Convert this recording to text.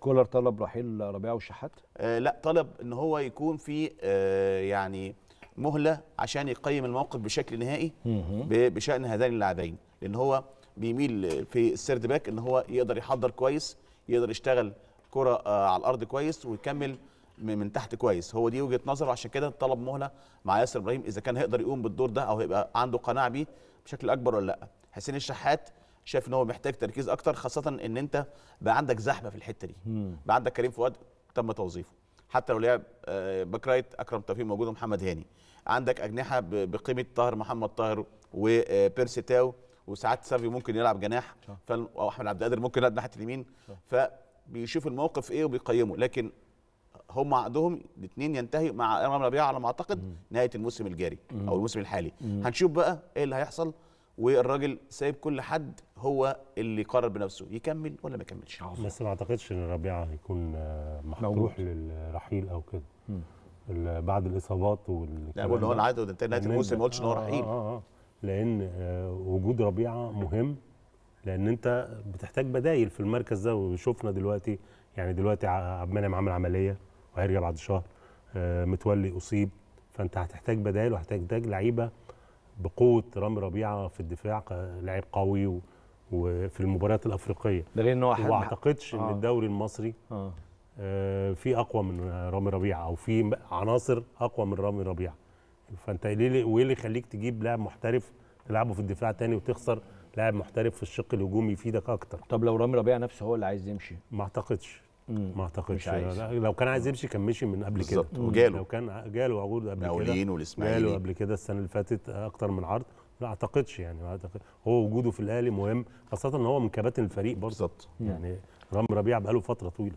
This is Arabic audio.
كولر طلب رحيل ربيعه والشحات؟ آه لا طلب ان هو يكون في آه يعني مهله عشان يقيم الموقف بشكل نهائي بشان هذين اللاعبين لان هو بيميل في السيرد باك ان هو يقدر يحضر كويس يقدر يشتغل كره آه على الارض كويس ويكمل من تحت كويس هو دي وجهه نظره عشان كده طلب مهله مع ياسر ابراهيم اذا كان هيقدر يقوم بالدور ده او هيبقى عنده قناعه بيه بشكل اكبر ولا لا حسين الشحات شايف ان هو محتاج تركيز اكتر خاصه ان انت بقى عندك زحمه في الحته دي بقى عندك كريم فؤاد تم توظيفه حتى لو لعب آه، باك رايت اكرم توفيق موجود ومحمد هاني عندك اجنحه بقيمه طاهر محمد طاهر وبيرسي آه، تاو وساعات سافي ممكن يلعب جناح او احمد عبد القادر ممكن يلعب ناحيه اليمين فبيشوف الموقف ايه وبيقيمه لكن هم عقدهم الاثنين ينتهي مع امام ربيعه على ما اعتقد نهايه الموسم الجاري او الموسم الحالي هنشوف بقى ايه اللي هيحصل والراجل سايب كل حد هو اللي قرر بنفسه يكمل ولا ما يكملش بس ما اعتقدش ان ربيعه هيكون آه، مفتوح للرحيل او كده بعد الاصابات وال لا بقول هو العاده ده نهايه الموسم ما قلتش ان هو آه، رحيل آه آه, آه. لان وجود ربيعه مهم لان انت بتحتاج بدايل في المركز ده وشفنا دلوقتي يعني دلوقتي عبد المنعم عمل عمليه وهيرجع بعد شهر متولي اصيب فانت هتحتاج بدايل وهتحتاج لعيبه بقوه رامي ربيعه في الدفاع لاعب قوي وفي المباريات الافريقيه ده ان هو ما اعتقدش ان آه. الدوري المصري آه. آه في اقوى من رامي ربيعه او في عناصر اقوى من رامي ربيعه فانت ليه وايه اللي يخليك تجيب لاعب محترف تلعبه في الدفاع تاني وتخسر لاعب محترف في الشق الهجومي يفيدك اكتر طب لو رامي ربيعه نفسه هو اللي عايز يمشي ما اعتقدش ما اعتقدش لو كان عايز يمشي كان مشي من قبل كده وجاله لو كان جاله عقود قبل كده الاوليين والاسماعيلي جاله قبل كده السنه اللي فاتت اكتر من عرض ما اعتقدش يعني ما أعتقد هو وجوده في الاهلي مهم خاصه ان هو من كباتن الفريق برضه بالظبط يعني رامي ربيعه بقاله فتره طويله